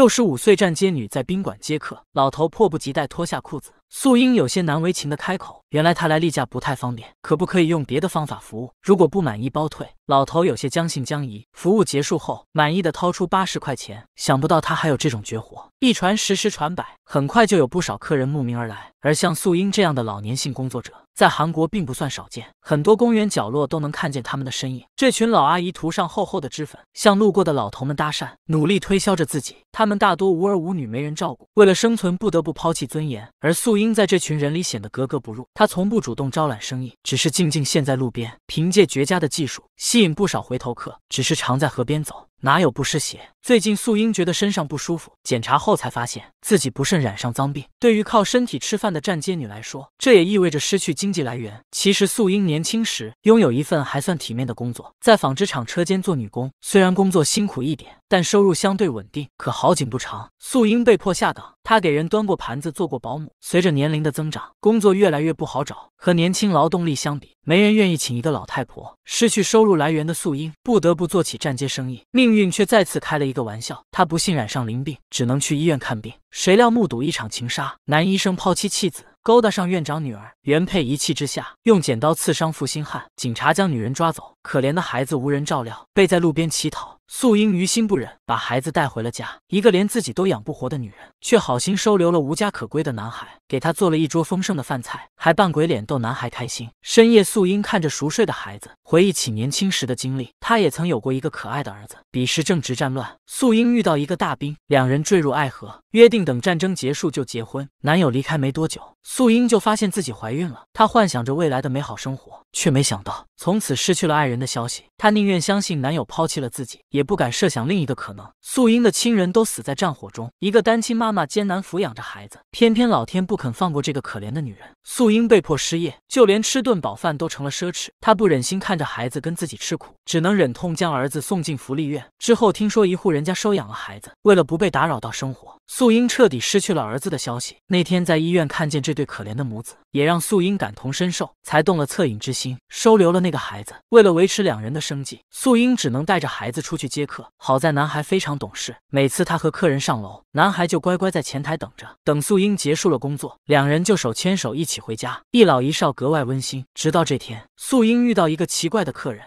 六十五岁站街女在宾馆接客，老头迫不及待脱下裤子，素英有些难为情的开口：“原来她来例假不太方便，可不可以用别的方法服务？如果不满意包退。”老头有些将信将疑。服务结束后，满意的掏出八十块钱。想不到他还有这种绝活，一传十十传百，很快就有不少客人慕名而来。而像素英这样的老年性工作者。在韩国并不算少见，很多公园角落都能看见他们的身影。这群老阿姨涂上厚厚的脂粉，向路过的老头们搭讪，努力推销着自己。他们大多无儿无女，没人照顾，为了生存不得不抛弃尊严。而素英在这群人里显得格格不入，她从不主动招揽生意，只是静静陷在路边，凭借绝佳的技术吸引不少回头客。只是常在河边走，哪有不湿鞋？最近素英觉得身上不舒服，检查后才发现自己不慎染上脏病。对于靠身体吃饭的站街女来说，这也意味着失去经。经济来源其实素英年轻时拥有一份还算体面的工作，在纺织厂车间做女工。虽然工作辛苦一点，但收入相对稳定。可好景不长，素英被迫下岗。她给人端过盘子，做过保姆。随着年龄的增长，工作越来越不好找。和年轻劳动力相比，没人愿意请一个老太婆。失去收入来源的素英，不得不做起站街生意。命运却再次开了一个玩笑，她不幸染上淋病，只能去医院看病。谁料目睹一场情杀，男医生抛妻弃子。勾搭上院长女儿，原配一气之下用剪刀刺伤负心汉，警察将女人抓走。可怜的孩子无人照料，被在路边乞讨。素英于心不忍，把孩子带回了家。一个连自己都养不活的女人，却好心收留了无家可归的男孩，给他做了一桌丰盛的饭菜，还扮鬼脸逗男孩开心。深夜，素英看着熟睡的孩子，回忆起年轻时的经历。她也曾有过一个可爱的儿子。彼时正值战乱，素英遇到一个大兵，两人坠入爱河，约定等战争结束就结婚。男友离开没多久，素英就发现自己怀孕了。她幻想着未来的美好生活，却没想到从此失去了爱人。人的消息，她宁愿相信男友抛弃了自己，也不敢设想另一个可能。素英的亲人都死在战火中，一个单亲妈妈艰难抚养着孩子，偏偏老天不肯放过这个可怜的女人。素英被迫失业，就连吃顿饱饭都成了奢侈。她不忍心看着孩子跟自己吃苦，只能忍痛将儿子送进福利院。之后听说一户人家收养了孩子，为了不被打扰到生活，素英彻底失去了儿子的消息。那天在医院看见这对可怜的母子，也让素英感同身受，才动了恻隐之心，收留了那个孩子。为了为维持两人的生计，素英只能带着孩子出去接客。好在男孩非常懂事，每次她和客人上楼，男孩就乖乖在前台等着。等素英结束了工作，两人就手牵手一起回家，一老一少格外温馨。直到这天，素英遇到一个奇怪的客人。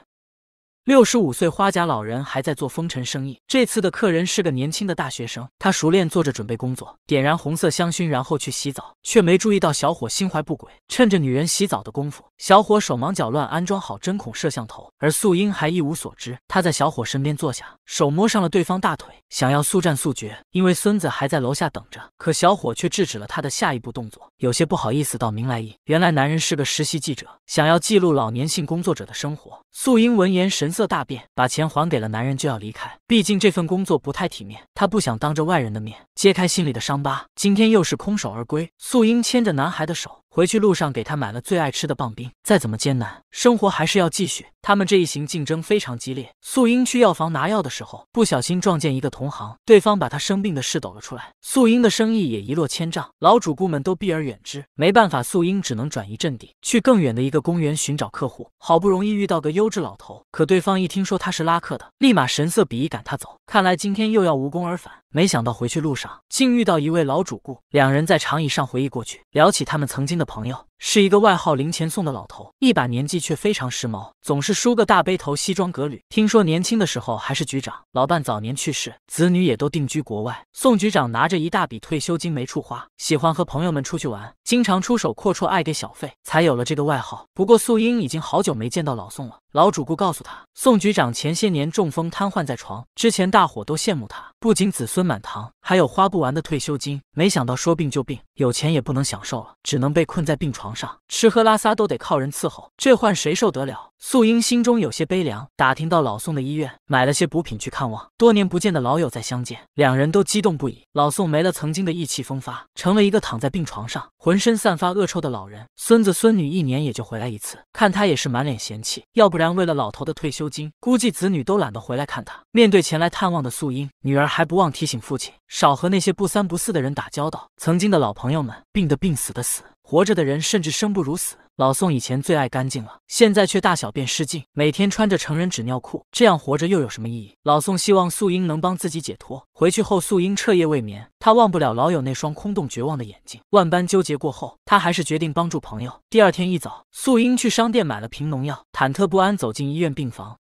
六十五岁花甲老人还在做风尘生意。这次的客人是个年轻的大学生，他熟练做着准备工作，点燃红色香薰，然后去洗澡，却没注意到小伙心怀不轨。趁着女人洗澡的功夫，小伙手忙脚乱安装好针孔摄像头，而素英还一无所知。他在小伙身边坐下，手摸上了对方大腿，想要速战速决，因为孙子还在楼下等着。可小伙却制止了他的下一步动作，有些不好意思道明来意。原来男人是个实习记者，想要记录老年性工作者的生活。素英闻言神。色大变，把钱还给了男人，就要离开。毕竟这份工作不太体面，他不想当着外人的面揭开心里的伤疤。今天又是空手而归。素英牵着男孩的手，回去路上给他买了最爱吃的棒冰。再怎么艰难，生活还是要继续。他们这一行竞争非常激烈。素英去药房拿药的时候，不小心撞见一个同行，对方把她生病的事抖了出来，素英的生意也一落千丈，老主顾们都避而远之。没办法，素英只能转移阵地，去更远的一个公园寻找客户。好不容易遇到个优质老头，可对方一听说他是拉客的，立马神色鄙夷，赶他走。看来今天又要无功而返。没想到回去路上，竟遇到一位老主顾，两人在长椅上回忆过去，聊起他们曾经的朋友。是一个外号“零钱送”的老头，一把年纪却非常时髦，总是梳个大背头，西装革履。听说年轻的时候还是局长，老伴早年去世，子女也都定居国外。宋局长拿着一大笔退休金没处花，喜欢和朋友们出去玩，经常出手阔绰，爱给小费，才有了这个外号。不过素英已经好久没见到老宋了。老主顾告诉他，宋局长前些年中风瘫痪在床，之前大伙都羡慕他，不仅子孙满堂，还有花不完的退休金。没想到说病就病，有钱也不能享受了，只能被困在病床上，吃喝拉撒都得靠人伺候，这换谁受得了？素英心中有些悲凉，打听到老宋的医院，买了些补品去看望。多年不见的老友再相见，两人都激动不已。老宋没了曾经的意气风发，成了一个躺在病床上，浑身散发恶臭的老人。孙子孙女一年也就回来一次，看他也是满脸嫌弃，要不然。然为了老头的退休金，估计子女都懒得回来看他。面对前来探望的素英，女儿还不忘提醒父亲，少和那些不三不四的人打交道。曾经的老朋友们，病的病，死的死。活着的人甚至生不如死。老宋以前最爱干净了，现在却大小便失禁，每天穿着成人纸尿裤，这样活着又有什么意义？老宋希望素英能帮自己解脱。回去后，素英彻夜未眠，她忘不了老友那双空洞绝望的眼睛。万般纠结过后，她还是决定帮助朋友。第二天一早，素英去商店买了瓶农药，忐忑不安走进医院病房。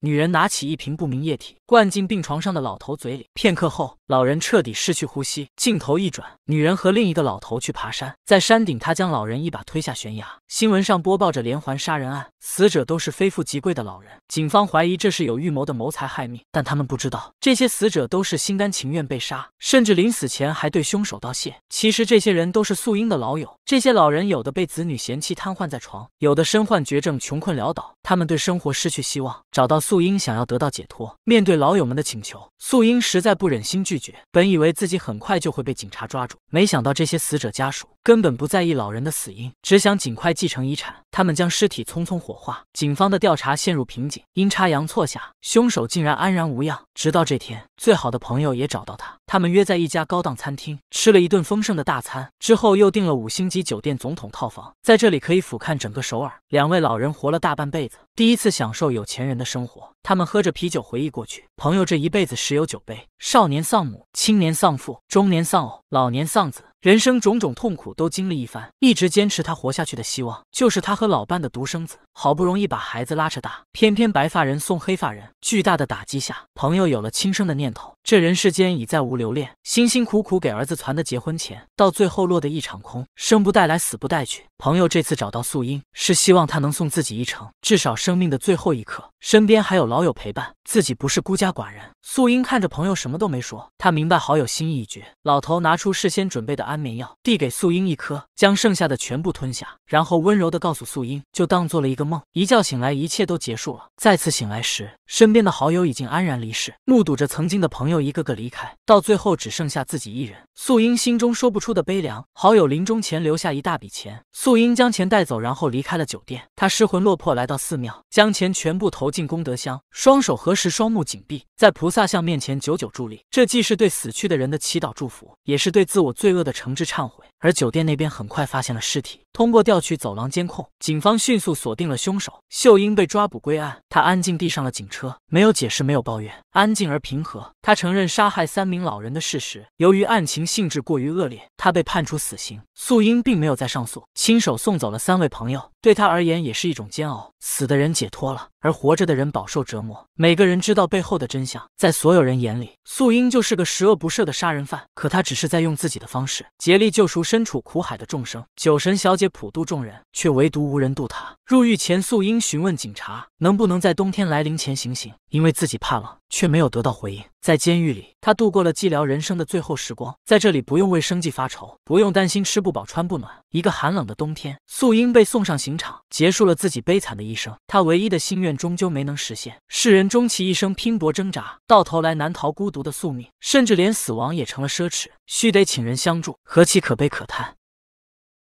女人拿起一瓶不明液体，灌进病床上的老头嘴里。片刻后，老人彻底失去呼吸。镜头一转，女人和另一个老头去爬山，在山顶，她将老人一把推下悬崖。新闻上播报着连环杀人案，死者都是非富即贵的老人。警方怀疑这是有预谋的谋财害命，但他们不知道，这些死者都是心甘情愿被杀，甚至临死前还对凶手道谢。其实这些人都是素英的老友。这些老人有的被子女嫌弃瘫痪在床，有的身患绝症穷困潦倒，他们对生活失去希望，找到。素英想要得到解脱，面对老友们的请求，素英实在不忍心拒绝。本以为自己很快就会被警察抓住，没想到这些死者家属根本不在意老人的死因，只想尽快继承遗产。他们将尸体匆匆火化，警方的调查陷入瓶颈。阴差阳错下，凶手竟然安然无恙。直到这天，最好的朋友也找到他。他们约在一家高档餐厅吃了一顿丰盛的大餐，之后又订了五星级酒店总统套房，在这里可以俯瞰整个首尔。两位老人活了大半辈子，第一次享受有钱人的生活。他们喝着啤酒回忆过去，朋友这一辈子十有九悲：少年丧母，青年丧父，中年丧偶，老年丧子。人生种种痛苦都经历一番，一直坚持他活下去的希望就是他和老伴的独生子。好不容易把孩子拉扯大，偏偏白发人送黑发人，巨大的打击下，朋友有了轻生的念头。这人世间已再无留恋，辛辛苦苦给儿子攒的结婚钱，到最后落得一场空，生不带来，死不带去。朋友这次找到素英，是希望她能送自己一程，至少生命的最后一刻，身边还有老友陪伴，自己不是孤家寡人。素英看着朋友，什么都没说。她明白好友心意已决。老头拿出事先准备的安眠药，递给素英一颗，将剩下的全部吞下，然后温柔地告诉素英，就当做了一个梦，一觉醒来，一切都结束了。再次醒来时，身边的好友已经安然离世。目睹着曾经的朋友一个个离开，到最后只剩下自己一人。素英心中说不出的悲凉。好友临终前留下一大笔钱，素英将钱带走，然后离开了酒店。她失魂落魄，来到寺庙，将钱全部投进功德箱，双手合十，双目紧闭，在菩萨像面前久久伫立。这既是对死去的人的祈祷祝福，也是对自我罪恶的诚挚忏悔。而酒店那边很快发现了尸体，通过调取走廊监控，警方迅速锁定了凶手秀英被抓捕归案。她安静地上了警车，没有解释，没有抱怨，安静而平和。她承认杀害三名老人的事实。由于案情性质过于恶劣，她被判处死刑。素英并没有再上诉，亲手送走了三位朋友。对他而言也是一种煎熬，死的人解脱了，而活着的人饱受折磨。每个人知道背后的真相，在所有人眼里，素英就是个十恶不赦的杀人犯，可她只是在用自己的方式竭力救赎身处苦海的众生。酒神小姐普渡众人，却唯独无人渡她。入狱前，素英询问警察能不能在冬天来临前行刑，因为自己怕冷，却没有得到回应。在监狱里，她度过了寂寥人生的最后时光，在这里不用为生计发愁，不用担心吃不饱穿不暖。一个寒冷的冬天，素英被送上刑场，结束了自己悲惨的一生。她唯一的心愿终究没能实现。世人终其一生拼搏挣扎，到头来难逃孤独的宿命，甚至连死亡也成了奢侈，须得请人相助，何其可悲可叹！